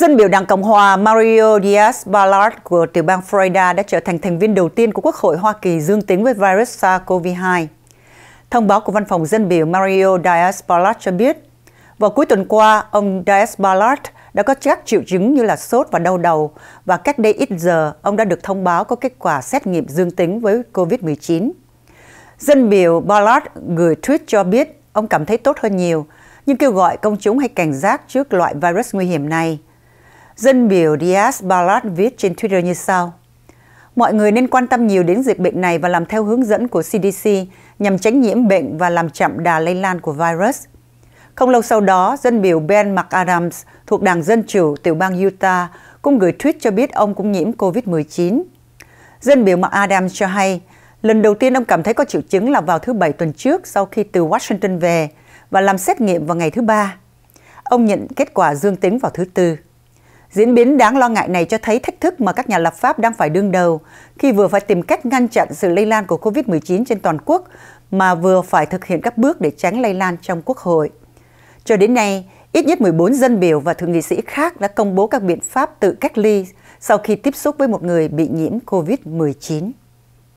Dân biểu Đảng Cộng hòa Mario Diaz-Balart của tiểu bang Florida đã trở thành thành viên đầu tiên của Quốc hội Hoa Kỳ dương tính với virus SARS-CoV-2. Thông báo của văn phòng dân biểu Mario Diaz-Balart cho biết, vào cuối tuần qua, ông Diaz-Balart đã có các triệu chứng như là sốt và đau đầu, và cách đây ít giờ, ông đã được thông báo có kết quả xét nghiệm dương tính với COVID-19. Dân biểu Ballard gửi tweet cho biết ông cảm thấy tốt hơn nhiều, nhưng kêu gọi công chúng hãy cảnh giác trước loại virus nguy hiểm này. Dân biểu Diaz Balart viết trên Twitter như sau. Mọi người nên quan tâm nhiều đến dịch bệnh này và làm theo hướng dẫn của CDC nhằm tránh nhiễm bệnh và làm chậm đà lây lan của virus. Không lâu sau đó, dân biểu Ben McAdams thuộc Đảng Dân Chủ tiểu bang Utah cũng gửi tweet cho biết ông cũng nhiễm COVID-19. Dân biểu McAdams cho hay, lần đầu tiên ông cảm thấy có triệu chứng là vào thứ Bảy tuần trước sau khi từ Washington về và làm xét nghiệm vào ngày thứ Ba. Ông nhận kết quả dương tính vào thứ Tư. Diễn biến đáng lo ngại này cho thấy thách thức mà các nhà lập pháp đang phải đương đầu khi vừa phải tìm cách ngăn chặn sự lây lan của COVID-19 trên toàn quốc mà vừa phải thực hiện các bước để tránh lây lan trong Quốc hội. Cho đến nay, ít nhất 14 dân biểu và thượng nghị sĩ khác đã công bố các biện pháp tự cách ly sau khi tiếp xúc với một người bị nhiễm COVID-19.